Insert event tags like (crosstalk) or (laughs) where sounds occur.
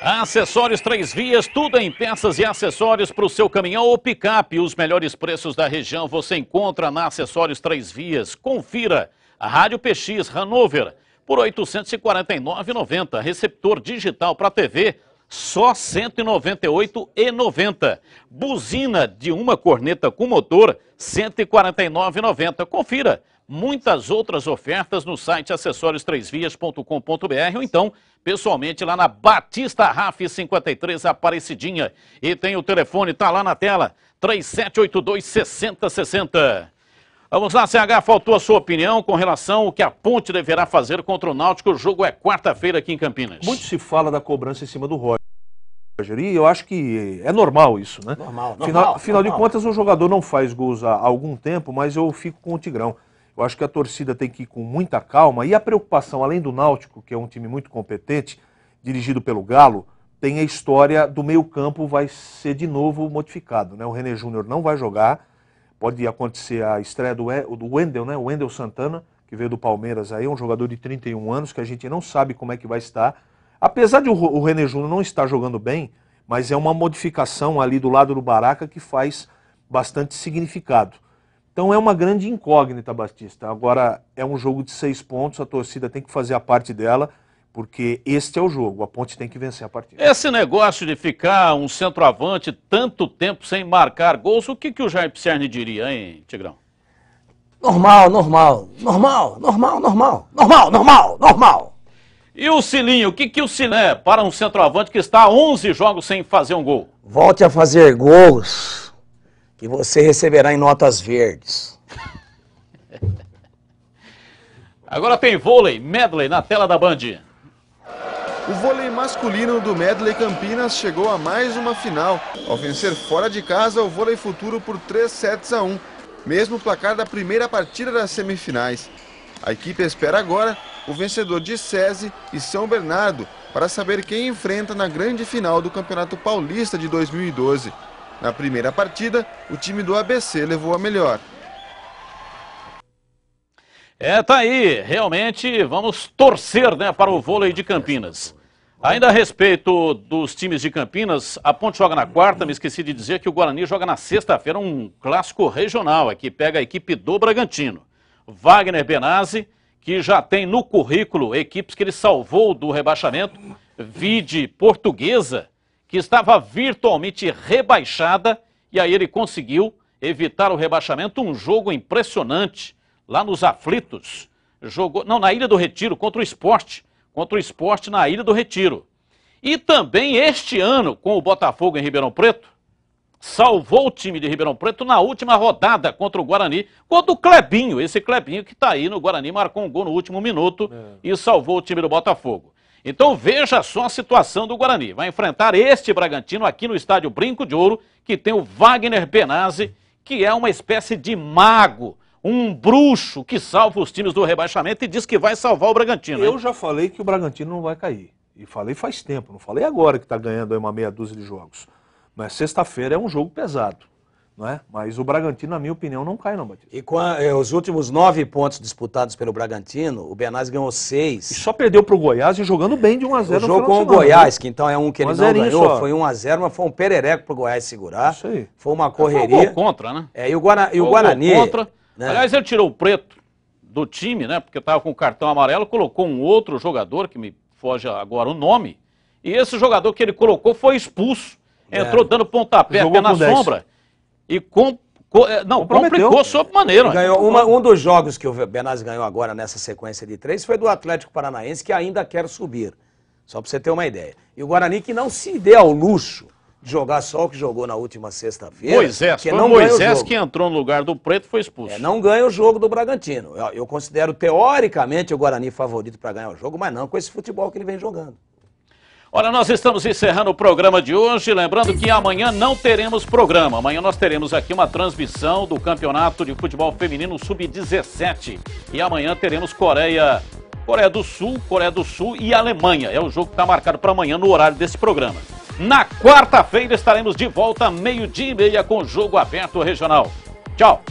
Acessórios Três Vias, tudo em peças e acessórios para o seu caminhão ou picape. Os melhores preços da região você encontra na Acessórios Três Vias. Confira a Rádio PX Hanover por R$ 849,90. Receptor digital para TV só R$ 198,90. Buzina de uma corneta com motor R$ 149,90. Confira muitas outras ofertas no site acessórios3vias.com.br ou então pessoalmente lá na Batista Raf 53 Aparecidinha. E tem o telefone, tá lá na tela, 3782 6060. Vamos lá, CH, faltou a sua opinião com relação ao que a Ponte deverá fazer contra o Náutico. O jogo é quarta-feira aqui em Campinas. Muito se fala da cobrança em cima do Roger. E eu acho que é normal isso, né? Normal, Final, normal. Afinal de contas, o jogador não faz gols há algum tempo, mas eu fico com o Tigrão. Eu acho que a torcida tem que ir com muita calma e a preocupação, além do Náutico, que é um time muito competente, dirigido pelo Galo, tem a história do meio-campo vai ser de novo modificado. Né? O René Júnior não vai jogar. Pode acontecer a estreia do, do Wendel, né? O Wendel Santana, que veio do Palmeiras aí, um jogador de 31 anos, que a gente não sabe como é que vai estar. Apesar de o, o René Júnior não estar jogando bem, mas é uma modificação ali do lado do Baraca que faz bastante significado. Então é uma grande incógnita, Batista. Agora é um jogo de seis pontos, a torcida tem que fazer a parte dela, porque este é o jogo, a ponte tem que vencer a partida. Esse negócio de ficar um centroavante tanto tempo sem marcar gols, o que, que o Jair Pissarni diria, hein, Tigrão? Normal, normal, normal, normal, normal, normal, normal, normal. E o Silinho, o que, que o Silinho é para um centroavante que está há 11 jogos sem fazer um gol? Volte a fazer gols que você receberá em notas verdes. (laughs) Agora tem vôlei, medley na tela da Band. O vôlei masculino do Medley Campinas chegou a mais uma final, ao vencer fora de casa o vôlei futuro por 3 sets a 1, mesmo placar da primeira partida das semifinais. A equipe espera agora o vencedor de SESI e São Bernardo para saber quem enfrenta na grande final do Campeonato Paulista de 2012. Na primeira partida, o time do ABC levou a melhor. É, tá aí. Realmente vamos torcer né, para o vôlei de Campinas. Ainda a respeito dos times de Campinas, a Ponte joga na quarta, me esqueci de dizer que o Guarani joga na sexta-feira um clássico regional, aqui pega a equipe do Bragantino. Wagner Benazzi, que já tem no currículo equipes que ele salvou do rebaixamento, vide portuguesa, que estava virtualmente rebaixada, e aí ele conseguiu evitar o rebaixamento, um jogo impressionante lá nos aflitos. Jogou, não, na Ilha do Retiro, contra o esporte, contra o esporte na Ilha do Retiro. E também este ano, com o Botafogo em Ribeirão Preto, salvou o time de Ribeirão Preto na última rodada contra o Guarani, contra o Clebinho, esse Clebinho que está aí no Guarani, marcou um gol no último minuto é. e salvou o time do Botafogo. Então veja só a situação do Guarani. Vai enfrentar este Bragantino aqui no estádio Brinco de Ouro, que tem o Wagner Benazzi, que é uma espécie de mago, um bruxo que salva os times do rebaixamento e diz que vai salvar o Bragantino. Eu hein? já falei que o Bragantino não vai cair. E falei faz tempo, não falei agora que está ganhando aí uma meia dúzia de jogos. Mas sexta-feira é um jogo pesado. É? Mas o Bragantino, na minha opinião, não cai, não, Batista. E com a, eh, os últimos nove pontos disputados pelo Bragantino, o Benaz ganhou seis. E só perdeu para o Goiás e jogando bem de 1x0 no jogo com o Goiás, né? que então é um que ele não ganhou, só. foi 1x0, mas foi um perereco para o Goiás segurar. Isso aí. Foi uma correria. É, foi um contra, né? É, e o, Guana, e o Guarani... Contra. Né? Aliás, ele tirou o preto do time, né? Porque estava com o cartão amarelo, colocou um outro jogador, que me foge agora o nome, e esse jogador que ele colocou foi expulso. É. Entrou é. dando pontapé, pé na 10. sombra e com, co, é, não, complicou sob maneira. Ganhou uma, um dos jogos que o Benaz ganhou agora nessa sequência de três foi do Atlético Paranaense, que ainda quer subir. Só para você ter uma ideia. E o Guarani que não se dê ao luxo de jogar só o que jogou na última sexta-feira. Moisés, que foi não Moisés que entrou no lugar do Preto foi expulso. É, não ganha o jogo do Bragantino. Eu, eu considero teoricamente o Guarani favorito para ganhar o jogo, mas não com esse futebol que ele vem jogando. Olha, nós estamos encerrando o programa de hoje, lembrando que amanhã não teremos programa. Amanhã nós teremos aqui uma transmissão do Campeonato de Futebol Feminino Sub-17. E amanhã teremos Coreia, Coreia do Sul, Coreia do Sul e Alemanha. É o jogo que está marcado para amanhã no horário desse programa. Na quarta-feira estaremos de volta meio-dia e meia com o jogo aberto regional. Tchau!